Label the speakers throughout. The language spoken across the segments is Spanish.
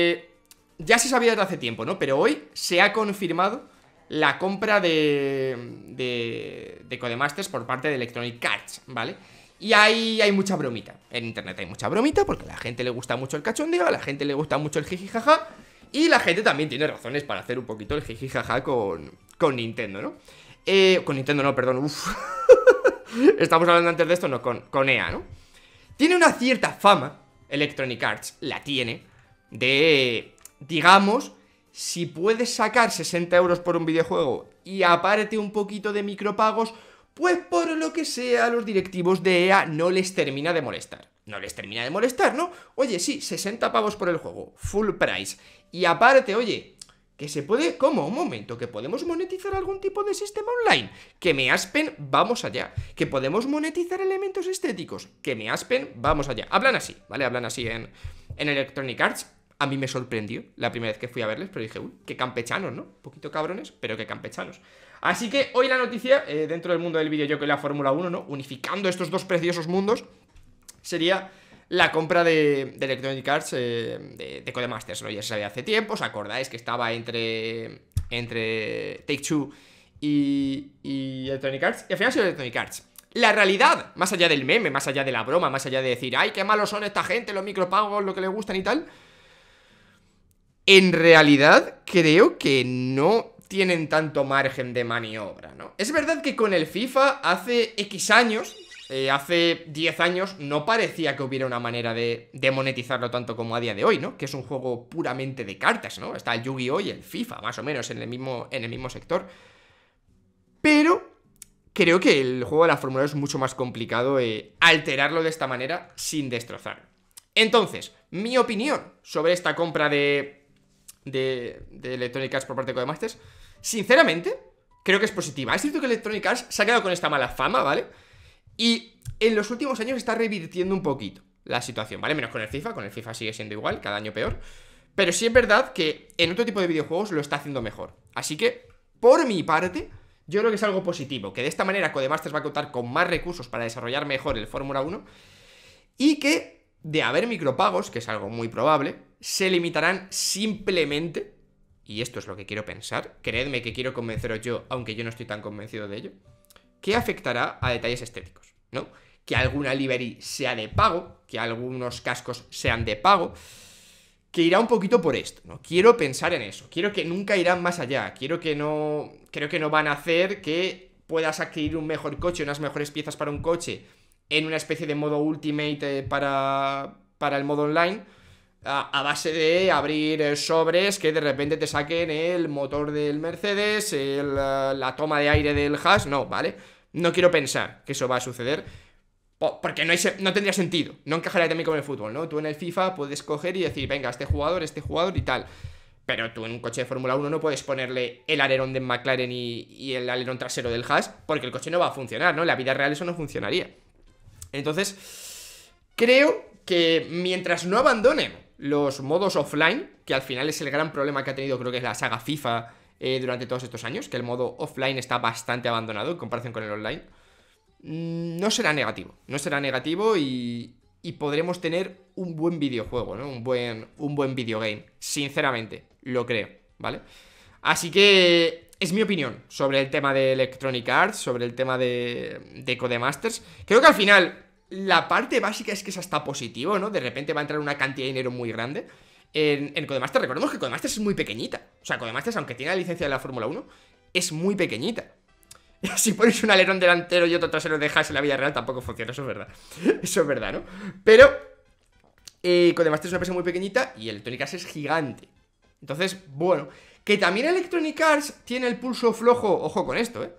Speaker 1: Eh, ya se sabía desde hace tiempo, ¿no? Pero hoy se ha confirmado la compra de, de, de Codemasters por parte de Electronic Arts, ¿vale? Y ahí hay mucha bromita. En internet hay mucha bromita porque a la gente le gusta mucho el cachondeo, a la gente le gusta mucho el jiji jaja Y la gente también tiene razones para hacer un poquito el jaja con, con Nintendo, ¿no? Eh, con Nintendo, no, perdón, uff. Estamos hablando antes de esto, no, con, con EA, ¿no? Tiene una cierta fama, Electronic Arts la tiene, de, digamos, si puedes sacar 60 euros por un videojuego y aparte un poquito de micropagos, pues por lo que sea los directivos de EA no les termina de molestar. No les termina de molestar, ¿no? Oye, sí, 60 pavos por el juego, full price. Y aparte, oye, que se puede, ¿cómo? Un momento, que podemos monetizar algún tipo de sistema online. Que me aspen, vamos allá. Que podemos monetizar elementos estéticos. Que me aspen, vamos allá. Hablan así, ¿vale? Hablan así en, en Electronic Arts a mí me sorprendió la primera vez que fui a verles, pero dije, uy, qué campechanos, ¿no? Un poquito cabrones, pero qué campechanos. Así que hoy la noticia, eh, dentro del mundo del videojuego y la Fórmula 1, ¿no? Unificando estos dos preciosos mundos, sería la compra de, Electronic Arts eh, de, Codemasters, ¿no? Ya se sabía hace tiempo, ¿os acordáis que estaba entre, entre Take-Two y, y Electronic Arts? Y al final ha sido Electronic Arts la realidad, más allá del meme, más allá de la broma, más allá de decir, ay, qué malos son esta gente, los micropagos, lo que le gustan y tal, en realidad creo que no tienen tanto margen de maniobra, ¿no? Es verdad que con el FIFA hace X años, eh, hace 10 años, no parecía que hubiera una manera de, monetizarlo tanto como a día de hoy, ¿no? Que es un juego puramente de cartas, ¿no? Está el Yu-Gi-Oh! y el FIFA, más o menos, en el mismo, en el mismo sector. Pero creo que el juego de la Fórmula es mucho más complicado eh, alterarlo de esta manera sin destrozar. Entonces, mi opinión sobre esta compra de de, Electronic Arts por parte de Codemasters, sinceramente, creo que es positiva. Es cierto que Electronic Arts se ha quedado con esta mala fama, ¿vale? Y en los últimos años está revirtiendo un poquito la situación, ¿vale? Menos con el FIFA, con el FIFA sigue siendo igual, cada año peor. Pero sí es verdad que en otro tipo de videojuegos lo está haciendo mejor. Así que, por mi parte, yo creo que es algo positivo, que de esta manera Codemasters va a contar con más recursos para desarrollar mejor el Fórmula 1 y que de haber micropagos, que es algo muy probable, se limitarán simplemente, y esto es lo que quiero pensar, creedme que quiero convenceros yo, aunque yo no estoy tan convencido de ello, que afectará a detalles estéticos, ¿no? Que alguna livery sea de pago, que algunos cascos sean de pago, que irá un poquito por esto, ¿no? Quiero pensar en eso, quiero que nunca irán más allá, quiero que no, creo que no van a hacer que puedas adquirir un mejor coche, unas mejores piezas para un coche, en una especie de modo ultimate eh, para, el modo online, a, base de abrir eh, sobres que de repente te saquen el motor del Mercedes, eh, la toma de aire del hash, no, ¿vale? No quiero pensar que eso va a suceder. Porque no, no tendría sentido, no encajaría también con el fútbol, ¿no? Tú en el FIFA puedes coger y decir, venga, este jugador, este jugador y tal. Pero tú en un coche de Fórmula 1 no puedes ponerle el alerón de McLaren y, el alerón trasero del Haas porque el coche no va a funcionar, ¿no? En la vida real eso no funcionaría. Entonces, creo que mientras no abandonen los modos offline, que al final es el gran problema que ha tenido creo que es la saga FIFA eh, durante todos estos años, que el modo offline está bastante abandonado en comparación con el online, mm, no será negativo, no será negativo y, podremos tener un buen videojuego, ¿no? Un buen, un buen videogame, sinceramente, lo creo, ¿vale? Así que es mi opinión sobre el tema de Electronic Arts, sobre el tema de, de Codemasters. Creo que al final la parte básica es que es está positivo, ¿no? De repente va a entrar una cantidad de dinero muy grande. En, Codemasters, recordemos que Codemasters es muy pequeñita. O sea, Codemasters, aunque tiene la licencia de la Fórmula 1, es muy pequeñita. Si pones un alerón delantero y otro trasero de en la vida real, tampoco funciona, eso es verdad. Eso es verdad, ¿no? Pero eh, Codemasters es una empresa muy pequeñita y Electronic Arts es gigante. Entonces, bueno, que también Electronic Arts tiene el pulso flojo, ojo con esto, ¿eh?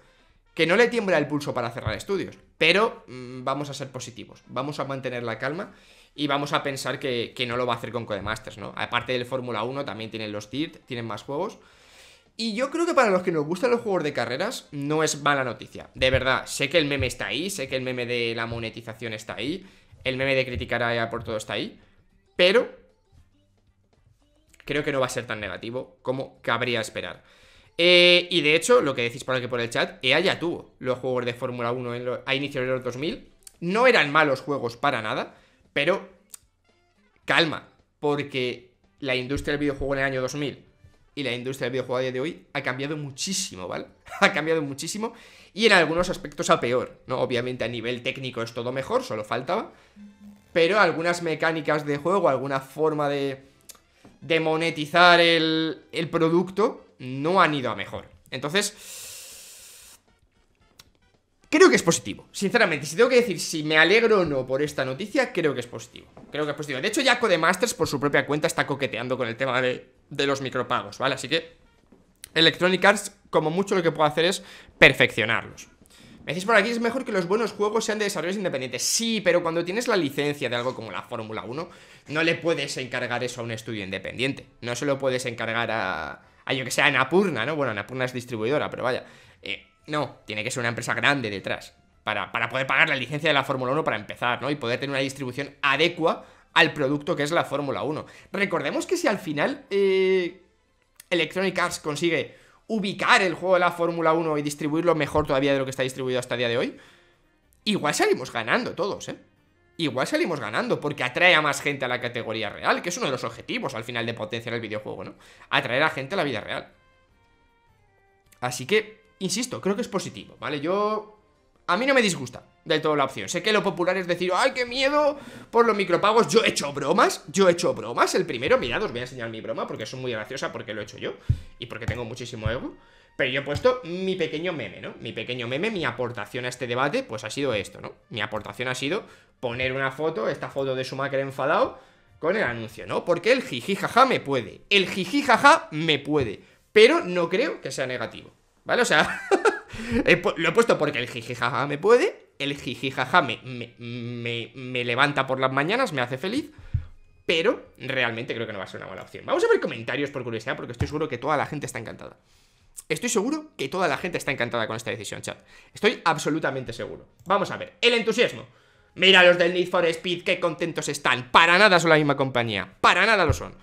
Speaker 1: Que no le tiembla el pulso para cerrar estudios. Pero mm, vamos a ser positivos, vamos a mantener la calma y vamos a pensar que, no lo va a hacer con Codemasters, ¿no? Aparte del Fórmula 1 también tienen los TIRT, tienen más juegos. Y yo creo que para los que nos gustan los juegos de carreras no es mala noticia. De verdad, sé que el meme está ahí, sé que el meme de la monetización está ahí, el meme de criticar a por todo está ahí, pero creo que no va a ser tan negativo como cabría esperar. Eh, y de hecho, lo que decís por aquí por el chat, EA ya tuvo los juegos de Fórmula 1 a inicio de los 2000. No eran malos juegos para nada, pero calma, porque la industria del videojuego en el año 2000 y la industria del videojuego a día de hoy ha cambiado muchísimo, ¿vale? Ha cambiado muchísimo y en algunos aspectos a peor, ¿no? Obviamente a nivel técnico es todo mejor, solo faltaba, pero algunas mecánicas de juego, alguna forma de, de monetizar el, producto, no han ido a mejor. Entonces, creo que es positivo. Sinceramente, si tengo que decir si me alegro o no por esta noticia, creo que es positivo. Creo que es positivo. De hecho, ya Masters por su propia cuenta, está coqueteando con el tema de, de los micropagos, ¿vale? Así que Electronic Arts, como mucho, lo que puedo hacer es perfeccionarlos. Me decís por aquí, es mejor que los buenos juegos sean de desarrollos independientes. Sí, pero cuando tienes la licencia de algo como la Fórmula 1, no le puedes encargar eso a un estudio independiente. No se lo puedes encargar a, a yo que sea, Anapurna, ¿no? Bueno, Anapurna es distribuidora, pero vaya. Eh, no, tiene que ser una empresa grande detrás. Para, poder pagar la licencia de la Fórmula 1 para empezar, ¿no? Y poder tener una distribución adecua al producto que es la Fórmula 1. Recordemos que si al final eh, Electronic Arts consigue ubicar el juego de la Fórmula 1 y distribuirlo mejor todavía de lo que está distribuido hasta el día de hoy, igual salimos ganando todos, ¿eh? Igual salimos ganando porque atrae a más gente a la categoría real, que es uno de los objetivos al final de potenciar el videojuego, ¿no? Atraer a gente a la vida real. Así que, insisto, creo que es positivo, ¿vale? Yo a mí no me disgusta del todo la opción. Sé que lo popular es decir, ¡ay, qué miedo! Por los micropagos, yo he hecho bromas, yo he hecho bromas. El primero, mirad, os voy a enseñar mi broma porque es muy graciosa, porque lo he hecho yo y porque tengo muchísimo ego. Pero yo he puesto mi pequeño meme, ¿no? Mi pequeño meme, mi aportación a este debate, pues ha sido esto, ¿no? Mi aportación ha sido poner una foto, esta foto de su macre enfadado, con el anuncio, ¿no? Porque el jiji me puede, el jiji jaja me puede, pero no creo que sea negativo, ¿vale? O sea... lo he puesto porque el jijijaja me puede, el jijijaja me, me, me, me levanta por las mañanas, me hace feliz. Pero realmente creo que no va a ser una mala opción. Vamos a ver comentarios por curiosidad, porque estoy seguro que toda la gente está encantada. Estoy seguro que toda la gente está encantada con esta decisión, chat. Estoy absolutamente seguro. Vamos a ver, el entusiasmo. Mira los del Need for Speed, qué contentos están. Para nada son la misma compañía. Para nada lo son.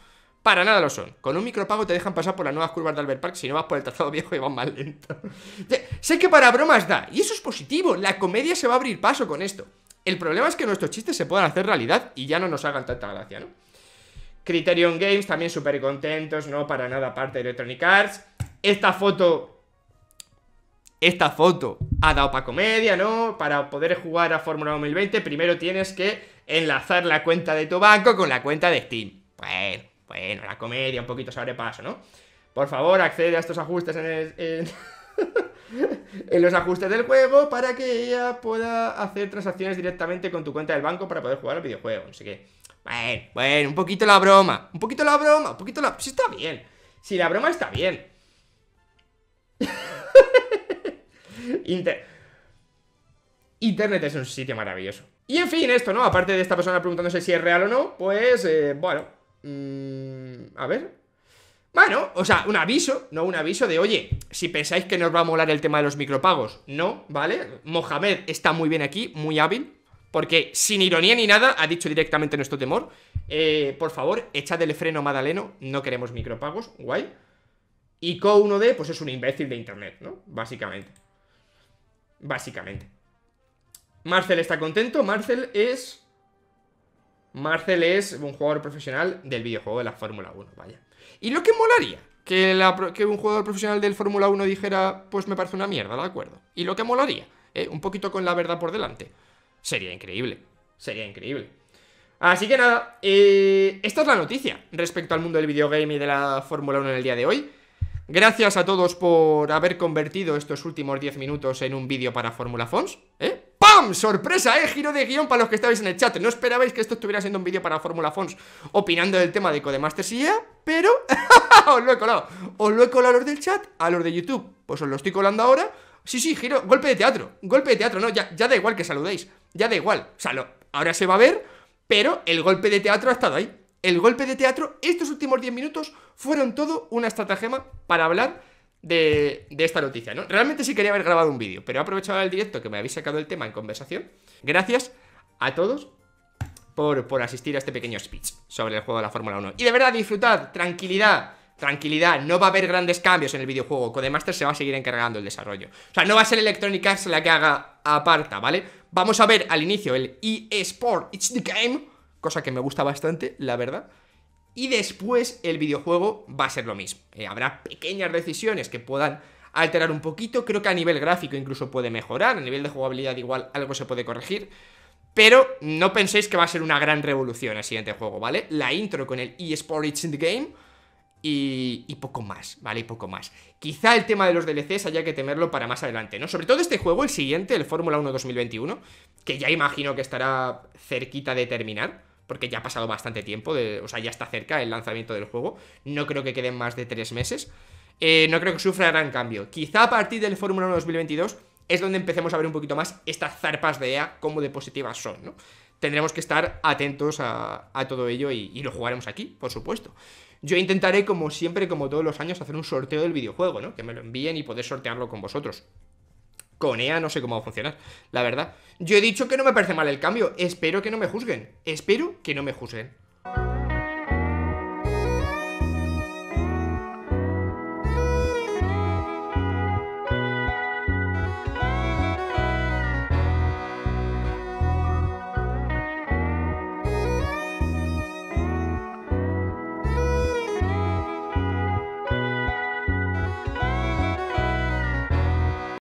Speaker 1: Para nada lo son. Con un micropago te dejan pasar por las nuevas curvas de Albert Park si no vas por el trazado viejo y vas más lento. sé que para bromas da, y eso es positivo. La comedia se va a abrir paso con esto. El problema es que nuestros chistes se puedan hacer realidad y ya no nos hagan tanta gracia, ¿no? Criterion Games también súper contentos, no para nada parte de Electronic Arts. Esta foto. Esta foto ha dado para comedia, ¿no? Para poder jugar a Fórmula 2020, primero tienes que enlazar la cuenta de tu banco con la cuenta de Steam. Bueno bueno, la comedia un poquito sobrepaso, ¿no? Por favor, accede a estos ajustes en, el, en... los ajustes del juego para que ella pueda hacer transacciones directamente con tu cuenta del banco para poder jugar al videojuego. Así que, bueno, bueno, un poquito la broma, un poquito la broma, un poquito la... Si está bien, si la broma está bien. Internet es un sitio maravilloso. Y en fin, esto, ¿no? Aparte de esta persona preguntándose si es real o no, pues, eh, bueno, Mm, a ver. Bueno, o sea, un aviso, no un aviso de, oye, si pensáis que nos va a molar el tema de los micropagos, no, ¿vale? Mohamed está muy bien aquí, muy hábil, porque sin ironía ni nada ha dicho directamente nuestro temor. Eh, por favor, echadle freno freno Madaleno, no queremos micropagos, guay. Y Co1D, pues es un imbécil de internet, ¿no? Básicamente. Básicamente. Marcel está contento, Marcel es Marcel es un jugador profesional del videojuego de la Fórmula 1, vaya. Y lo que molaría, que, un jugador profesional del Fórmula 1 dijera, pues me parece una mierda, ¿de acuerdo? Y lo que molaría, eh, un poquito con la verdad por delante, sería increíble, sería increíble. Así que nada, eh, esta es la noticia respecto al mundo del videogame y de la Fórmula 1 en el día de hoy. Gracias a todos por haber convertido estos últimos 10 minutos en un vídeo para Fórmula Fons, ¿eh? Sorpresa, ¿eh? Giro de guión para los que estabais en el chat. No esperabais que esto estuviera siendo un vídeo para Fórmula Fons opinando del tema de Codemasters y EA, pero os lo he colado. Os lo he colado a los del chat, a los de YouTube. Pues os lo estoy colando ahora. Sí, sí, giro, golpe de teatro. Golpe de teatro, no, ya, ya da igual que saludéis. Ya da igual. O sea, ahora se va a ver, pero el golpe de teatro ha estado ahí. El golpe de teatro, estos últimos 10 minutos, fueron todo una estratagema para hablar de, esta noticia, ¿no? Realmente sí quería haber grabado un vídeo, pero he aprovechado el directo que me habéis sacado el tema en conversación. Gracias a todos por, por asistir a este pequeño speech sobre el juego de la Fórmula 1. Y de verdad, disfrutad, tranquilidad, tranquilidad, no va a haber grandes cambios en el videojuego. Codemaster se va a seguir encargando el desarrollo. O sea, no va a ser Electronic Arts la que haga aparta, ¿vale? Vamos a ver al inicio el eSport, It's the Game, cosa que me gusta bastante, la verdad y después el videojuego va a ser lo mismo. Eh, habrá pequeñas decisiones que puedan alterar un poquito, creo que a nivel gráfico incluso puede mejorar, a nivel de jugabilidad igual algo se puede corregir, pero no penséis que va a ser una gran revolución el siguiente juego, ¿vale? La intro con el eSport in the Game y, y, poco más, ¿vale? Y poco más. Quizá el tema de los DLCs haya que temerlo para más adelante, ¿no? Sobre todo este juego, el siguiente, el Fórmula 1 2021, que ya imagino que estará cerquita de terminar porque ya ha pasado bastante tiempo, o sea, ya está cerca el lanzamiento del juego, no creo que queden más de tres meses, eh, no creo que sufra gran cambio. Quizá a partir del Fórmula 1 2022 es donde empecemos a ver un poquito más estas zarpas de EA, como de positivas son, ¿no? Tendremos que estar atentos a, todo ello y, y lo jugaremos aquí, por supuesto. Yo intentaré, como siempre, como todos los años, hacer un sorteo del videojuego, ¿no? Que me lo envíen y poder sortearlo con vosotros. Con EA no sé cómo va a funcionar, la verdad. Yo he dicho que no me parece mal el cambio. Espero que no me juzguen. Espero que no me juzguen.